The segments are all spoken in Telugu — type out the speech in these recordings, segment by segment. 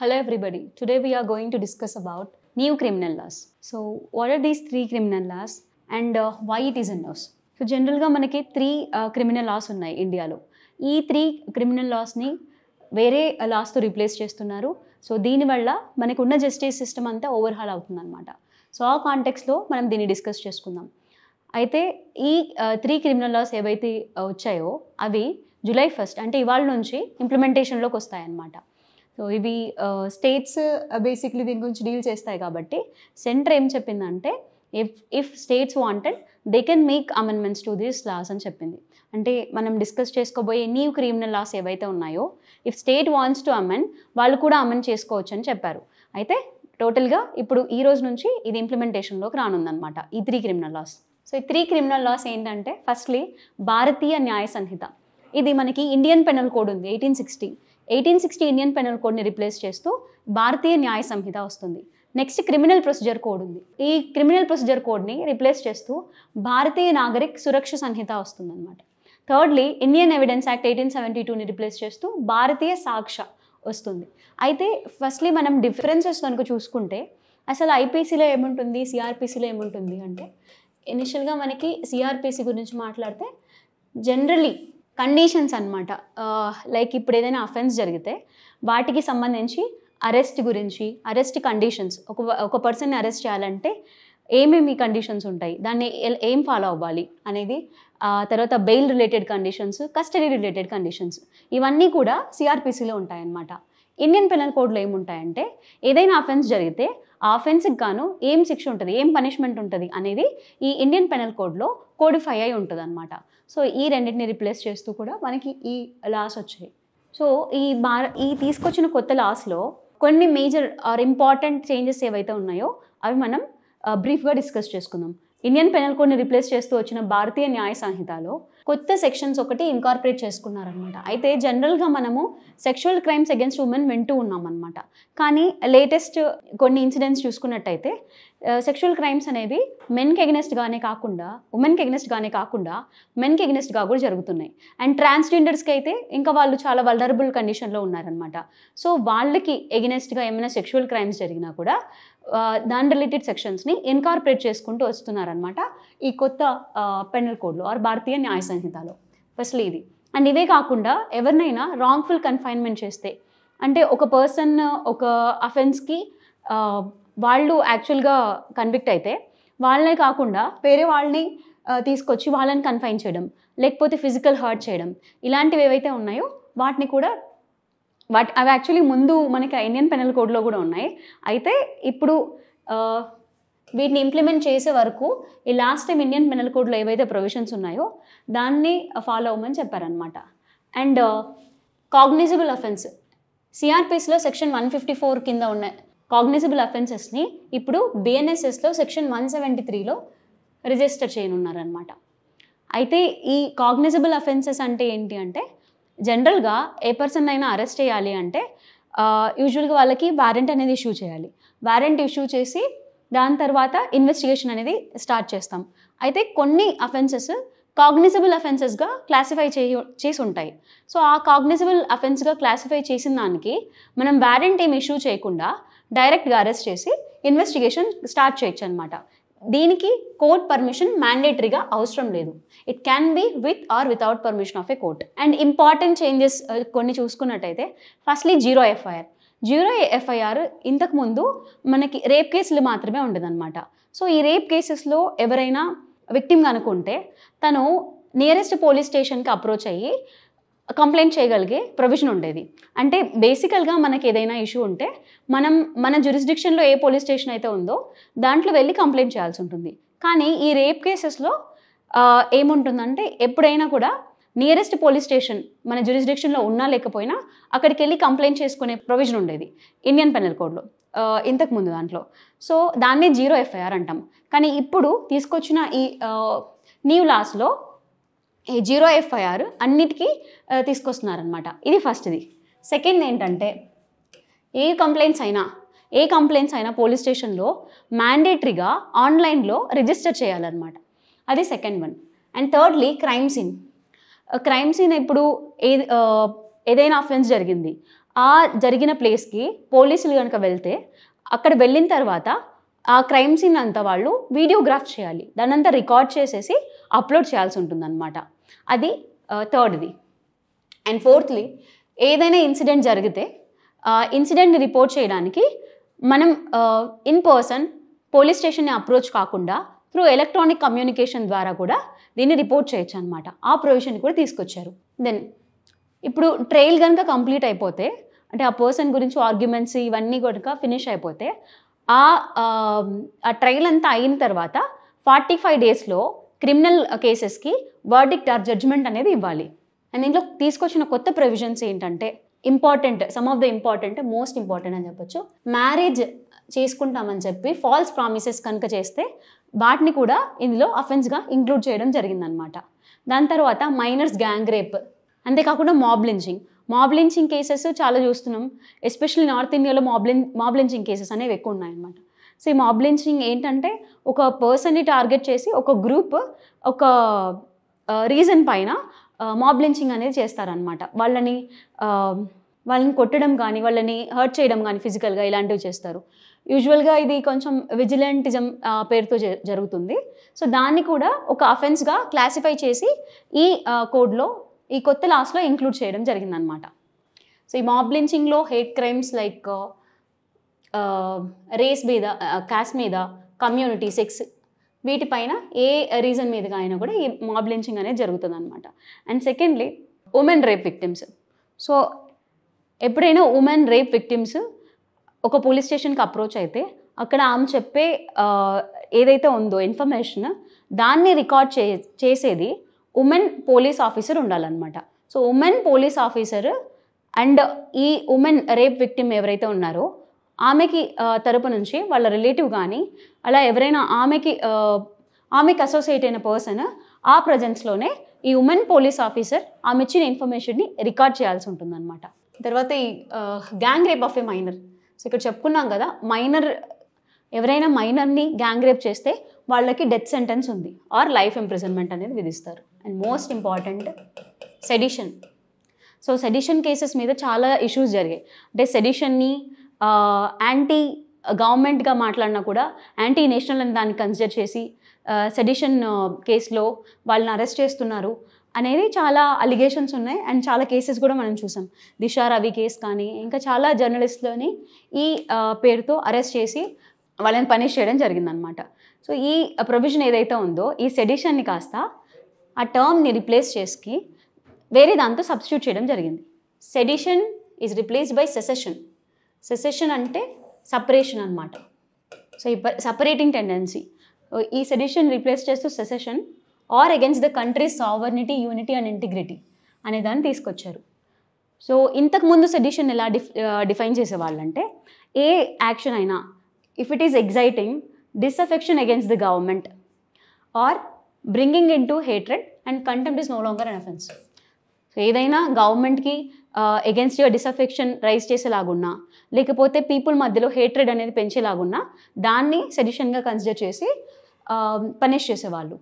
Hello everybody, today we are going to discuss about new criminal laws. So what are these three criminal laws and uh, why it is a so జనరల్గా మనకి త్రీ క్రిమినల్ లాస్ ఉన్నాయి ఇండియాలో ఈ త్రీ క్రిమినల్ లాస్ని వేరే లాస్తో రీప్లేస్ చేస్తున్నారు సో దీనివల్ల మనకు ఉన్న జస్టిస్ సిస్టమ్ అంతా ఓవర్హాల్ అవుతుంది అనమాట సో ఆ కాంటెక్స్లో మనం దీన్ని డిస్కస్ చేసుకుందాం అయితే ఈ త్రీ క్రిమినల్ లాస్ ఏవైతే uh, వచ్చాయో అవి జూలై ఫస్ట్ అంటే ఇవాళ నుంచి ఇంప్లిమెంటేషన్లోకి వస్తాయన్నమాట సో ఇవి స్టేట్స్ uh, బేసిక్లీ uh, దీని గురించి డీల్ చేస్తాయి కాబట్టి సెంటర్ ఏం చెప్పిందంటే if if states wanted they can make amendments to this laws అని చెప్పింది అంటే మనం డిస్కస్ చేసుకోబోయే న్యూ క్రిమినల్ లాస్ ఏవైతే ఉన్నాయో if state wants to amend వాళ్ళు కూడా అమెండ్ చేసుకోవచ్చు అని చెప్పారు అయితే టోటల్గా ఇప్పుడు ఈ రోజు నుంచి ఇది ఇంప్లిమెంటేషన్లోకి రానుందనమాట ఈ త్రీ క్రిమినల్ లాస్ సో ఈ త్రీ క్రిమినల్ లాస్ ఏంటంటే ఫస్ట్లీ భారతీయ న్యాయ సంహిత ఇది మనకి ఇండియన్ పెనల్ కోడ్ ఉంది eighteen sixty eighteen sixty Indian penal కోడ్ని రిప్లేస్ చేస్తూ భారతీయ న్యాయ సంహిత వస్తుంది నెక్స్ట్ క్రిమినల్ ప్రొసీజర్ కోడ్ ఉంది ఈ క్రిమినల్ ప్రొసీజర్ కోడ్ని రిప్లేస్ చేస్తూ భారతీయ నాగరిక్ సురక్ష సంహిత వస్తుందన్నమాట thirdly Indian evidence act eighteen seventy టూని రిప్లేస్ చేస్తూ భారతీయ సాక్ష వస్తుంది అయితే ఫస్ట్లీ మనం డిఫరెన్సెస్ కనుక చూసుకుంటే అసలు ఐపీసీలో ఏముంటుంది సిఆర్పిసిలో ఏముంటుంది అంటే ఇనిషియల్గా మనకి సిఆర్పిసి గురించి మాట్లాడితే జనరలీ కండిషన్స్ అనమాట లైక్ ఇప్పుడు ఏదైనా అఫెన్స్ జరిగితే వాటికి సంబంధించి అరెస్ట్ గురించి అరెస్ట్ కండిషన్స్ ఒక ఒక పర్సన్ని అరెస్ట్ చేయాలంటే ఏమేమి కండిషన్స్ ఉంటాయి దాన్ని ఏం ఫాలో అవ్వాలి అనేది తర్వాత bail related conditions custody related conditions ఇవన్నీ కూడా సిఆర్పిసిలో ఉంటాయన్నమాట ఇండియన్ పెనల్ కోడ్లో ఏముంటాయంటే ఏదైనా అఫెన్స్ జరిగితే ఆ అఫెన్స్కి గాను ఏం శిక్ష ఉంటుంది ఏం పనిష్మెంట్ ఉంటుంది అనేది ఈ ఇండియన్ పెనల్ కోడ్లో కోడిఫై అయి ఉంటుంది అనమాట సో ఈ రెండింటిని రిప్లేస్ చేస్తూ కూడా మనకి ఈ లాస్ వచ్చాయి సో ఈ భార ఈ తీసుకొచ్చిన కొత్త లాస్లో కొన్ని మేజర్ ఆర్ ఇంపార్టెంట్ చేంజెస్ ఏవైతే ఉన్నాయో అవి మనం బ్రీఫ్గా uh, డిస్కస్ చేసుకుందాం ఇండియన్ పెనల్ కోడ్ని రిప్లేస్ చేస్తూ వచ్చిన భారతీయ న్యాయ సంహితలో కొత్త సెక్షన్స్ ఒకటి ఇన్కార్పొరేట్ చేసుకున్నారనమాట అయితే జనరల్గా మనము సెక్షువల్ క్రైమ్స్ అగెన్స్ట్ ఉమెన్ వింటూ ఉన్నామన్నమాట కానీ లేటెస్ట్ కొన్ని ఇన్సిడెంట్స్ చూసుకున్నట్టయితే సెక్షువల్ క్రైమ్స్ అనేవి మెన్కి ఎగ్నెస్ట్గానే కాకుండా ఉమెన్కి ఎగ్నెస్ట్గానే కాకుండా మెన్కి ఎగ్నెస్ట్గా కూడా జరుగుతున్నాయి అండ్ ట్రాన్స్జెండర్స్కి అయితే ఇంకా వాళ్ళు చాలా వల్నరబుల్ కండిషన్లో ఉన్నారనమాట సో వాళ్ళకి ఎగెనెస్ట్గా ఏమైనా సెక్షువల్ క్రైమ్స్ జరిగినా కూడా దాని రిలేటెడ్ సెక్షన్స్ని ఎన్కార్పొరేట్ చేసుకుంటూ వస్తున్నారనమాట ఈ కొత్త పెనల్ కోడ్లో ఆర్ భారతీయ న్యాయ సంహితలో ఫస్ట్లీ ఇది అండ్ ఇవే కాకుండా ఎవరినైనా రాంగ్ఫుల్ కన్ఫైన్మెంట్ చేస్తే అంటే ఒక పర్సన్ ఒక అఫెన్స్కి వాళ్ళు యాక్చువల్గా కన్విక్ట్ అయితే వాళ్ళనే కాకుండా వేరే వాళ్ళని తీసుకొచ్చి వాళ్ళని కన్ఫైన్ చేయడం లేకపోతే ఫిజికల్ హర్ట్ చేయడం ఇలాంటివి ఏవైతే ఉన్నాయో వాటిని కూడా బట్ అవి యాక్చువల్లీ ముందు మనకి ఇండియన్ పెనల్ కోడ్లో కూడా ఉన్నాయి అయితే ఇప్పుడు వీటిని ఇంప్లిమెంట్ చేసే వరకు ఈ లాస్ట్ టైం ఇండియన్ పెనల్ కోడ్లో ఏవైతే ప్రొవిజన్స్ ఉన్నాయో దాన్ని ఫాలో అవ్వమని చెప్పారనమాట అండ్ కాగ్నిజిబుల్ అఫెన్స్ సిఆర్పిఎస్లో సెక్షన్ వన్ ఫిఫ్టీ ఫోర్ కింద ఉన్న కాగ్నిజిబుల్ అఫెన్సెస్ని ఇప్పుడు బిఎన్ఎస్ఎస్లో సెక్షన్ వన్ సెవెంటీ త్రీలో రిజిస్టర్ చేయనున్నారనమాట అయితే ఈ కాగ్నిజిబుల్ అఫెన్సెస్ అంటే ఏంటి అంటే జనరల్గా ఏ పర్సన్ అయినా అరెస్ట్ చేయాలి అంటే యూజువల్గా వాళ్ళకి వారెంట్ అనేది ఇష్యూ చేయాలి వారెంట్ ఇష్యూ చేసి దాని తర్వాత ఇన్వెస్టిగేషన్ అనేది స్టార్ట్ చేస్తాం అయితే కొన్ని అఫెన్సెస్ కాగ్నిజబుల్ అఫెన్సెస్గా క్లాసిఫై చేయ చేసి ఉంటాయి సో ఆ కాగ్నిజబుల్ అఫెన్స్గా క్లాసిఫై చేసిన దానికి మనం వారెంట్ ఏమి ఇష్యూ చేయకుండా డైరెక్ట్గా అరెస్ట్ చేసి ఇన్వెస్టిగేషన్ స్టార్ట్ చేయొచ్చు అనమాట దీనికి కోర్ట్ పర్మిషన్ మ్యాండేటరీగా అవసరం లేదు it can be with or without permission of a court and important changes కొన్ని చూసుకున్నట్టయితే firstly zero FIR zero FIR ఇంతకుముందు మనకి రేప్ కేసులు మాత్రమే ఉండదన్నమాట సో ఈ రేప్ కేసెస్లో ఎవరైనా విక్టిమ్ కనుక్కుంటే తను నియరెస్ట్ పోలీస్ స్టేషన్కి అప్రోచ్ అయ్యి కంప్లైంట్ చేయగలిగే ప్రొవిజన్ ఉండేది అంటే బేసికల్గా మనకి ఏదైనా ఇష్యూ ఉంటే మనం మన జురిస్డిక్షన్లో ఏ పోలీస్ స్టేషన్ అయితే ఉందో దాంట్లో వెళ్ళి కంప్లైంట్ చేయాల్సి ఉంటుంది కానీ ఈ రేప్ కేసెస్లో ఏముంటుందంటే ఎప్పుడైనా కూడా నియరెస్ట్ పోలీస్ స్టేషన్ మన జురిస్డిక్షన్లో ఉన్నా లేకపోయినా అక్కడికి వెళ్ళి కంప్లైంట్ చేసుకునే ప్రొవిజన్ ఉండేది ఇండియన్ పెనల్ కోడ్లో ఇంతకుముందు దాంట్లో సో దాన్నే జీరో ఎఫ్ఐఆర్ అంటాం కానీ ఇప్పుడు తీసుకొచ్చిన ఈ న్యూ లాస్లో జీరో ఎఫ్ఐఆర్ అన్నిటికీ తీసుకొస్తున్నారనమాట ఇది ఫస్ట్ది సెకండ్ ఏంటంటే ఏ కంప్లైంట్స్ అయినా ఏ కంప్లైంట్స్ అయినా పోలీస్ స్టేషన్లో మ్యాండేటరీగా ఆన్లైన్లో రిజిస్టర్ చేయాలన్నమాట అది second one and thirdly crime scene crime scene ఇప్పుడు ఏ ఏదైనా అఫెన్స్ జరిగింది ఆ జరిగిన ప్లేస్కి పోలీసులు కనుక వెళ్తే అక్కడ వెళ్ళిన తర్వాత ఆ క్రైమ్ సీన్ అంతా వాళ్ళు వీడియోగ్రాఫ్ చేయాలి దాన్నంతా రికార్డ్ చేసేసి అప్లోడ్ చేయాల్సి ఉంటుందన్నమాట అది థర్డ్ది అండ్ ఫోర్త్లీ ఏదైనా ఇన్సిడెంట్ జరిగితే ఇన్సిడెంట్ని రిపోర్ట్ చేయడానికి మనం ఇన్ పర్సన్ పోలీస్ స్టేషన్ని అప్రోచ్ కాకుండా త్రూ ఎలక్ట్రానిక్ కమ్యూనికేషన్ ద్వారా కూడా దీన్ని రిపోర్ట్ చేయొచ్చు అనమాట ఆ ప్రొవిజన్ కూడా తీసుకొచ్చారు దెన్ ఇప్పుడు ట్రయల్ కనుక కంప్లీట్ అయిపోతే అంటే ఆ పర్సన్ గురించి ఆర్గ్యుమెంట్స్ ఇవన్నీ కనుక ఫినిష్ అయిపోతే ఆ ట్రయల్ అంతా అయిన తర్వాత ఫార్టీ ఫైవ్ డేస్లో క్రిమినల్ కేసెస్కి వర్డిక్ట్ ఆర్ జడ్జ్మెంట్ అనేది ఇవ్వాలి అండ్ దీంట్లో తీసుకొచ్చిన కొత్త ప్రొవిజన్స్ ఏంటంటే important some of the important most important అని చెప్పొచ్చు మ్యారేజ్ చేసుకుంటామని చెప్పి ఫాల్స్ ప్రామిసెస్ కనుక చేస్తే వాటిని కూడా ఇందులో అఫెన్స్గా ఇంక్లూడ్ చేయడం జరిగిందనమాట దాని తర్వాత మైనర్స్ గ్యాంగ్ రేప్ అంతేకాకుండా మాబ్లించింగ్ మాబ్లించింగ్ కేసెస్ చాలా చూస్తున్నాం ఎస్పెషల్లీ నార్త్ ఇండియాలో మాబ్లిన్ మాబ్లించింగ్ కేసెస్ అనేవి ఎక్కువ ఉన్నాయన్నమాట సో ఈ మాబ్ లించింగ్ ఏంటంటే ఒక పర్సన్ని టార్గెట్ చేసి ఒక గ్రూప్ ఒక రీజన్ పైన మాబ్ లించింగ్ అనేది చేస్తారనమాట వాళ్ళని వాళ్ళని కొట్టడం కానీ వాళ్ళని హర్ట్ చేయడం కానీ ఫిజికల్గా ఇలాంటివి చేస్తారు యూజువల్గా ఇది కొంచెం విజిలెంటిజం పేరుతో జరుగుతుంది సో దాన్ని కూడా ఒక అఫెన్స్గా క్లాసిఫై చేసి ఈ కోడ్లో ఈ కొత్త లాస్లో ఇంక్లూడ్ చేయడం జరిగిందనమాట సో ఈ మాబ్ లించింగ్లో హేట్ క్రైమ్స్ లైక్ రేస్ మీద క్యాస్ట్ మీద కమ్యూనిటీ సెక్స్ వీటిపైన ఏ రీజన్ మీదగా అయినా కూడా ఈ మాబ్ లించింగ్ అనేది జరుగుతుంది అనమాట and secondly women rape victims so ఎప్పుడైనా ఉమెన్ రేప్ విక్టిమ్స్ ఒక పోలీస్ స్టేషన్కి అప్రోచ్ అయితే అక్కడ ఆమె చెప్పే ఏదైతే ఉందో ఇన్ఫర్మేషన్ దాన్ని రికార్డ్ చే చేసేది ఉమెన్ పోలీస్ ఆఫీసర్ ఉండాలన్నమాట so women police officer and ఈ ఉమెన్ రేప్ విక్టిమ్ ఎవరైతే ఉన్నారో ఆమెకి తరపు నుంచి వాళ్ళ రిలేటివ్ కానీ అలా ఎవరైనా ఆమెకి ఆమెకి అసోసియేట్ అయిన పర్సన్ ఆ ప్రజెన్స్లోనే ఈ ఉమెన్ పోలీస్ ఆఫీసర్ ఆమె ఇచ్చిన ఇన్ఫర్మేషన్ని రికార్డ్ చేయాల్సి ఉంటుందన్నమాట తర్వాత ఈ gang rape of a minor so ఇక్కడ చెప్పుకున్నాం కదా మైనర్ ఎవరైనా మైనర్ని గ్యాంగ్ రేప్ చేస్తే వాళ్ళకి డెత్ సెంటెన్స్ ఉంది ఆర్ లైఫ్ ఇంప్రిజన్మెంట్ అనేది విధిస్తారు and most important sedition so sedition cases మీద చాలా ఇష్యూస్ జరిగాయి అంటే సెడిషన్ని యాంటీ గవర్నమెంట్గా మాట్లాడినా కూడా యాంటీ నేషనల్ అని దాన్ని కన్సిడర్ చేసి సెడిషన్ కేసులో వాళ్ళని అరెస్ట్ చేస్తున్నారు అనేది చాలా అలిగేషన్స్ ఉన్నాయి అండ్ చాలా కేసెస్ కూడా మనం చూసాం దిశా రవి కేసు కానీ ఇంకా చాలా జర్నలిస్ట్లోని ఈ పేరుతో అరెస్ట్ చేసి వాళ్ళని పనిష్ చేయడం జరిగిందనమాట సో ఈ ప్రొవిజన్ ఏదైతే ఉందో ఈ సెడిషన్ని కాస్త ఆ టర్మ్ని రిప్లేస్ చేసి వేరే దాంతో సబ్స్టిట్యూట్ చేయడం జరిగింది sedition is replaced by secession secession అంటే సపరేషన్ అనమాట సో సపరేటింగ్ టెండెన్సీ ఈ సెడిషన్ రీప్లేస్ చేస్తూ secession or against the country's sovereignty unity and integrity అనే దాన్ని తీసుకొచ్చారు సో ఇంతకుముందు సెడిషన్ ఎలా డిఫ్ డిఫైన్ చేసేవాళ్ళంటే ఏ యాక్షన్ అయినా if it is exciting disaffection against the government or bringing in to hatred and contempt is no longer an offence ఏదైనా గవర్నమెంట్కి ఎగెన్స్ట్ యువర్ డిసఫెక్షన్ రైజ్ చేసేలాగున్నా లేకపోతే పీపుల్ మధ్యలో హేట్రెడ్ అనేది పెంచేలాగున్నా దాన్ని సజెషన్గా కన్సిడర్ చేసి పనిష్ చేసేవాళ్ళు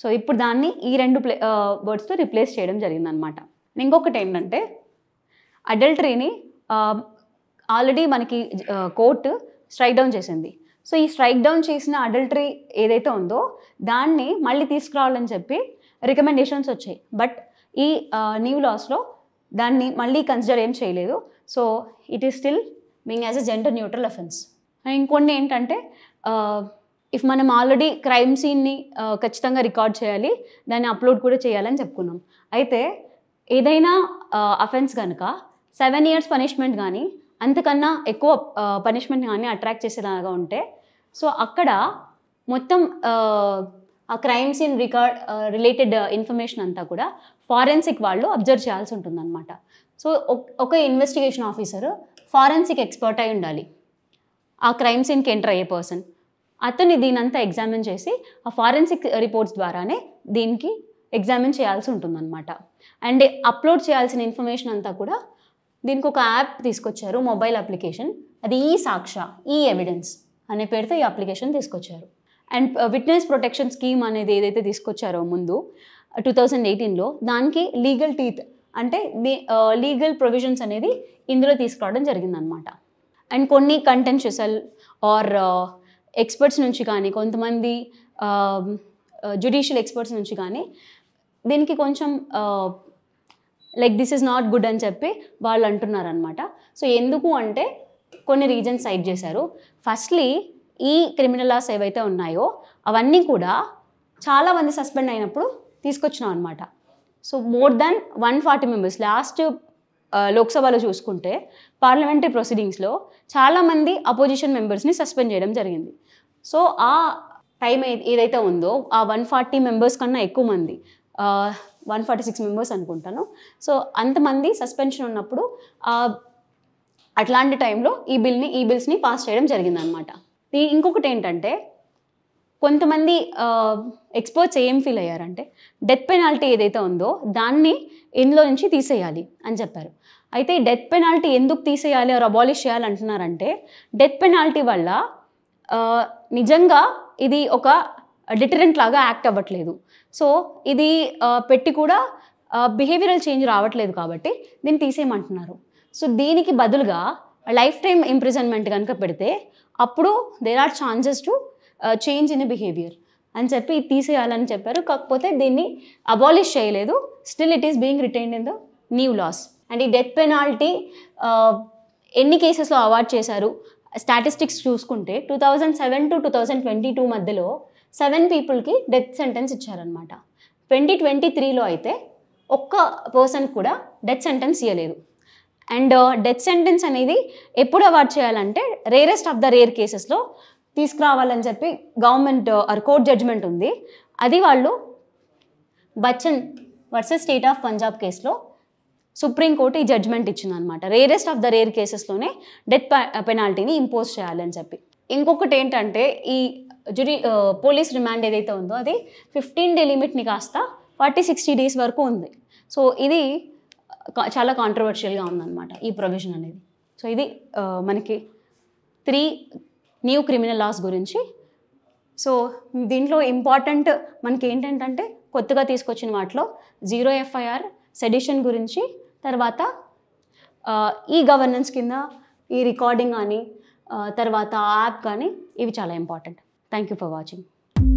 సో ఇప్పుడు దాన్ని ఈ రెండు ప్లే వర్డ్స్తో రిప్లేస్ చేయడం జరిగిందనమాట ఇంకొకటి ఏంటంటే అడల్టరీని ఆల్రెడీ మనకి కోర్టు స్ట్రైక్ డౌన్ చేసింది సో ఈ స్ట్రైక్ డౌన్ చేసిన అడల్టరీ ఏదైతే ఉందో దాన్ని మళ్ళీ తీసుకురావాలని చెప్పి రికమెండేషన్స్ వచ్చాయి బట్ ఈ న్యూ లాస్లో దాన్ని మళ్ళీ కన్సిడర్ ఏం చేయలేదు so it is still being as a gender neutral offence ఇంకొన్ని ఏంటంటే ఇఫ్ మనం ఆల్రెడీ క్రైమ్ సీన్ని ఖచ్చితంగా రికార్డ్ చేయాలి దాన్ని అప్లోడ్ కూడా చేయాలని చెప్పుకున్నాం అయితే ఏదైనా అఫెన్స్ కనుక సెవెన్ ఇయర్స్ పనిష్మెంట్ కానీ అంతకన్నా ఎక్కువ పనిష్మెంట్ కానీ అట్రాక్ట్ చేసేలాగా ఉంటే సో అక్కడ మొత్తం ఆ crime scene record related information అంతా కూడా ఫారెన్సిక్ వాళ్ళు అబ్జర్వ్ చేయాల్సి ఉంటుంది అనమాట సో ఒక ఇన్వెస్టిగేషన్ ఆఫీసర్ ఫారెన్సిక్ ఎక్స్పర్ట్ అయి ఉండాలి ఆ క్రైమ్ సీన్కి ఎంటర్ అయ్యే పర్సన్ అతన్ని దీనంతా ఎగ్జామిన్ చేసి ఆ ఫారెన్సిక్ రిపోర్ట్స్ ద్వారానే దీనికి ఎగ్జామిన్ చేయాల్సి ఉంటుంది అనమాట అండ్ అప్లోడ్ చేయాల్సిన ఇన్ఫర్మేషన్ అంతా కూడా దీనికి ఒక యాప్ తీసుకొచ్చారు మొబైల్ అప్లికేషన్ అది ఈ సాక్ష ఈ ఎవిడెన్స్ అనే పేరుతో ఈ అప్లికేషన్ తీసుకొచ్చారు అండ్ విట్నెస్ ప్రొటెక్షన్ స్కీమ్ అనేది ఏదైతే తీసుకొచ్చారో ముందు టూ థౌజండ్ ఎయిటీన్లో దానికి లీగల్ టీత్ అంటే లీగల్ ప్రొవిజన్స్ అనేది ఇందులో తీసుకురావడం జరిగిందనమాట అండ్ కొన్ని కంటెన్షియసల్ ఆర్ ఎక్స్పర్ట్స్ నుంచి కానీ కొంతమంది జ్యుడిషియల్ ఎక్స్పర్ట్స్ నుంచి కానీ దీనికి కొంచెం like this is not good అని చెప్పి వాళ్ళు అంటున్నారనమాట సో ఎందుకు అంటే కొన్ని రీజన్స్ సైడ్ చేశారు ఫస్ట్లీ ఈ క్రిమినల్ లాస్ ఏవైతే ఉన్నాయో అవన్నీ కూడా చాలామంది సస్పెండ్ అయినప్పుడు తీసుకొచ్చినాం అనమాట so more than one forty members last లోక్సభలో చూసుకుంటే పార్లమెంటరీ ప్రొసీడింగ్స్లో చాలామంది అపోజిషన్ మెంబర్స్ని సస్పెండ్ చేయడం జరిగింది సో ఆ టైం ఏదైతే ఉందో ఆ వన్ ఫార్టీ మెంబర్స్ కన్నా ఎక్కువ మంది వన్ ఫార్టీ సిక్స్ మెంబర్స్ అనుకుంటాను సో అంతమంది సస్పెన్షన్ ఉన్నప్పుడు అట్లాంటి టైంలో ఈ బిల్ని ఈ బిల్స్ని పాస్ చేయడం జరిగిందనమాట ఇంకొకటి ఏంటంటే కొంతమంది ఎక్స్పర్ట్స్ ఏం ఫీల్ అయ్యారంటే డెత్ పెనాల్టీ ఏదైతే ఉందో దాన్ని ఇందులో నుంచి తీసేయాలి అని చెప్పారు అయితే డెత్ పెనాల్టీ ఎందుకు తీసేయాలి ఆర్ అబాలిష్ చేయాలి అంటున్నారంటే డెత్ పెనాల్టీ వల్ల నిజంగా ఇది ఒక డిటరెంట్ లాగా యాక్ట్ అవ్వట్లేదు సో ఇది పెట్టి కూడా బిహేవియరల్ చేంజ్ రావట్లేదు కాబట్టి దీన్ని తీసేయమంటున్నారు సో దీనికి బదులుగా లైఫ్ టైం ఇంప్రిజన్మెంట్ కనుక పెడితే అప్పుడు there are chances to change in behaviour అని చెప్పి తీసేయాలని చెప్పారు కాకపోతే దీన్ని అబాలిష్ చేయలేదు still it is being retained in the new laws and ఈ డెత్ పెనాల్టీ ఎన్ని కేసెస్లో అవార్డ్ చేశారు స్టాటిస్టిక్స్ చూసుకుంటే two thousand seven to two thousand twenty two మధ్యలో సెవెన్ పీపుల్కి డెత్ సెంటెన్స్ ఇచ్చారనమాట ట్వంటీ ట్వంటీ త్రీలో అయితే ఒక్క పర్సన్ కూడా డెత్ సెంటెన్స్ ఇవ్వలేదు అండ్ డెత్ సెంటెన్స్ అనేది ఎప్పుడు అవార్డ్ చేయాలంటే రేరెస్ట్ ఆఫ్ ద రేర్ కేసెస్లో తీసుకురావాలని చెప్పి గవర్నమెంట్ ఆర్ కోర్ట్ జడ్జ్మెంట్ ఉంది అది వాళ్ళు Bachan versus state of Punjab కేసులో సుప్రీంకోర్టు ఈ జడ్జ్మెంట్ ఇచ్చిందనమాట రేరెస్ట్ ఆఫ్ ద రేర్ కేసెస్లోనే డెత్ పెనాల్టీని ఇంపోజ్ చేయాలని చెప్పి ఇంకొకటి ఏంటంటే ఈ జుడి పోలీస్ రిమాండ్ ఏదైతే ఉందో అది ఫిఫ్టీన్ డే లిమిట్ని కాస్త ఫార్టీ సిక్స్టీ డేస్ వరకు ఉంది సో ఇది చాలా కాంట్రవర్షియల్గా ఉందన్నమాట ఈ ప్రొవిజన్ అనేది సో ఇది మనకి త్రీ న్యూ క్రిమినల్ లాస్ గురించి సో దీంట్లో ఇంపార్టెంట్ మనకి ఏంటంటే కొత్తగా తీసుకొచ్చిన వాటిలో జీరో ఎఫ్ఐఆర్ సెడిషన్ గురించి తర్వాత ఈ గవర్నెన్స్ కింద ఈ రికార్డింగ్ కానీ తర్వాత యాప్ కానీ ఇవి చాలా important thank you for watching